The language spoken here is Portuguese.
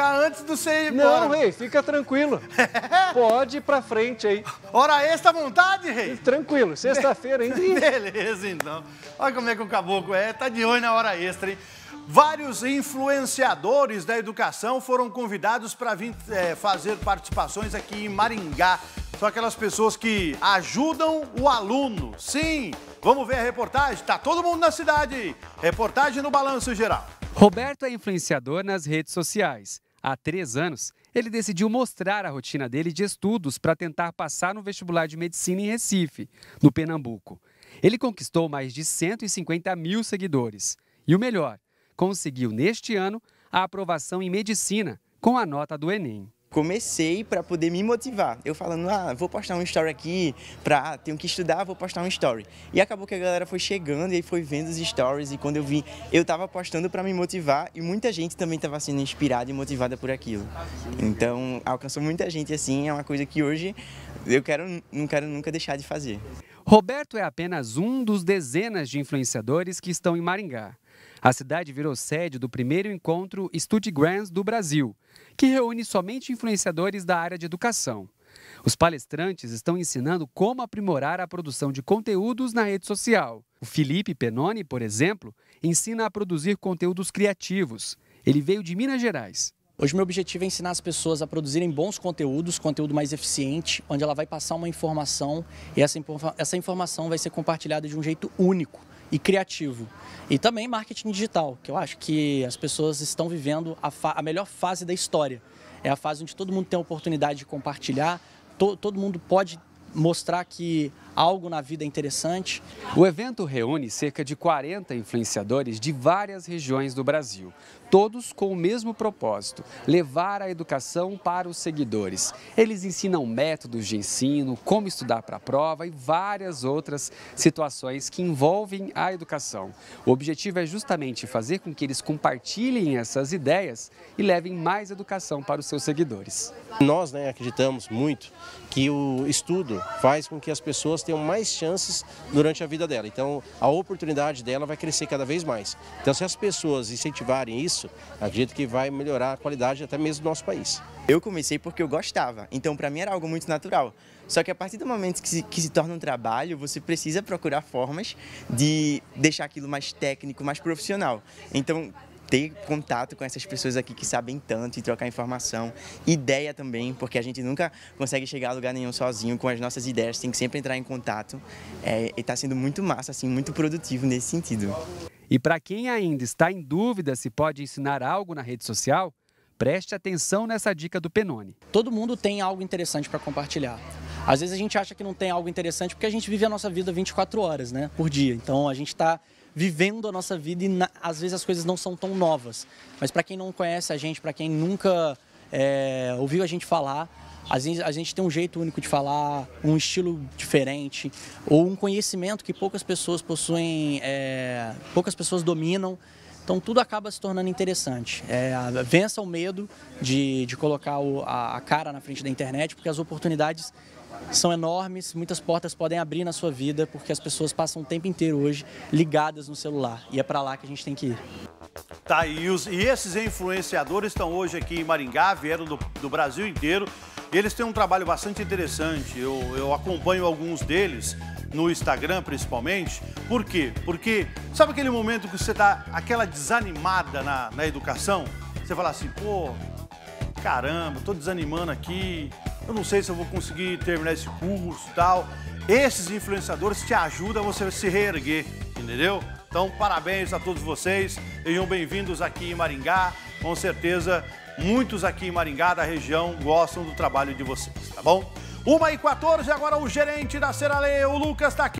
ficar antes do você embora. Não, rei, fica tranquilo. Pode ir pra frente aí. Hora extra à é vontade, rei? Tranquilo, sexta-feira hein? Beleza, então. Olha como é que o caboclo é, tá de olho na hora extra, hein? Vários influenciadores da educação foram convidados para vir é, fazer participações aqui em Maringá. São aquelas pessoas que ajudam o aluno. Sim, vamos ver a reportagem. Tá todo mundo na cidade. Reportagem no Balanço Geral. Roberto é influenciador nas redes sociais. Há três anos, ele decidiu mostrar a rotina dele de estudos para tentar passar no vestibular de medicina em Recife, no Pernambuco. Ele conquistou mais de 150 mil seguidores. E o melhor, conseguiu neste ano a aprovação em medicina com a nota do Enem comecei para poder me motivar. Eu falando, ah, vou postar um story aqui, pra, tenho que estudar, vou postar um story. E acabou que a galera foi chegando e foi vendo os stories e quando eu vi, eu estava postando para me motivar e muita gente também estava sendo inspirada e motivada por aquilo. Então, alcançou muita gente assim, é uma coisa que hoje eu quero, não quero nunca deixar de fazer. Roberto é apenas um dos dezenas de influenciadores que estão em Maringá. A cidade virou sede do primeiro encontro Study Grants do Brasil, que reúne somente influenciadores da área de educação. Os palestrantes estão ensinando como aprimorar a produção de conteúdos na rede social. O Felipe Penoni, por exemplo, ensina a produzir conteúdos criativos. Ele veio de Minas Gerais. Hoje meu objetivo é ensinar as pessoas a produzirem bons conteúdos, conteúdo mais eficiente, onde ela vai passar uma informação e essa, essa informação vai ser compartilhada de um jeito único e criativo. E também marketing digital, que eu acho que as pessoas estão vivendo a, a melhor fase da história. É a fase onde todo mundo tem a oportunidade de compartilhar, to todo mundo pode mostrar que algo na vida é interessante. O evento reúne cerca de 40 influenciadores de várias regiões do Brasil, todos com o mesmo propósito: levar a educação para os seguidores. Eles ensinam métodos de ensino, como estudar para a prova e várias outras situações que envolvem a educação. O objetivo é justamente fazer com que eles compartilhem essas ideias e levem mais educação para os seus seguidores. Nós né, acreditamos muito que o estudo faz com que as pessoas tenham mais chances durante a vida dela. Então, a oportunidade dela vai crescer cada vez mais. Então, se as pessoas incentivarem isso, acredito que vai melhorar a qualidade até mesmo do nosso país. Eu comecei porque eu gostava, então para mim era algo muito natural. Só que a partir do momento que se, que se torna um trabalho, você precisa procurar formas de deixar aquilo mais técnico, mais profissional. Então, ter contato com essas pessoas aqui que sabem tanto e trocar informação, ideia também, porque a gente nunca consegue chegar a lugar nenhum sozinho com as nossas ideias, tem que sempre entrar em contato. É, e está sendo muito massa, assim, muito produtivo nesse sentido. E para quem ainda está em dúvida se pode ensinar algo na rede social, preste atenção nessa dica do Penone. Todo mundo tem algo interessante para compartilhar. Às vezes a gente acha que não tem algo interessante porque a gente vive a nossa vida 24 horas, né, por dia. Então a gente está vivendo a nossa vida e na, às vezes as coisas não são tão novas. Mas para quem não conhece a gente, para quem nunca é, ouviu a gente falar, às vezes a gente tem um jeito único de falar, um estilo diferente ou um conhecimento que poucas pessoas possuem, é, poucas pessoas dominam. Então tudo acaba se tornando interessante. É, vença o medo de, de colocar o, a, a cara na frente da internet, porque as oportunidades são enormes, muitas portas podem abrir na sua vida, porque as pessoas passam o tempo inteiro hoje ligadas no celular. E é para lá que a gente tem que ir. Tá, e, os, e esses influenciadores estão hoje aqui em Maringá, vieram do, do Brasil inteiro. Eles têm um trabalho bastante interessante, eu, eu acompanho alguns deles no Instagram principalmente. Por quê? Porque sabe aquele momento que você dá aquela desanimada na, na educação? Você fala assim, pô, caramba, tô desanimando aqui, eu não sei se eu vou conseguir terminar esse curso e tal. Esses influenciadores te ajudam a você se reerguer, entendeu? Então, parabéns a todos vocês, sejam bem-vindos aqui em Maringá. Com certeza, muitos aqui em Maringá, da região, gostam do trabalho de vocês, tá bom? 1 h 14, agora o gerente da Seraleia, o Lucas, está aqui.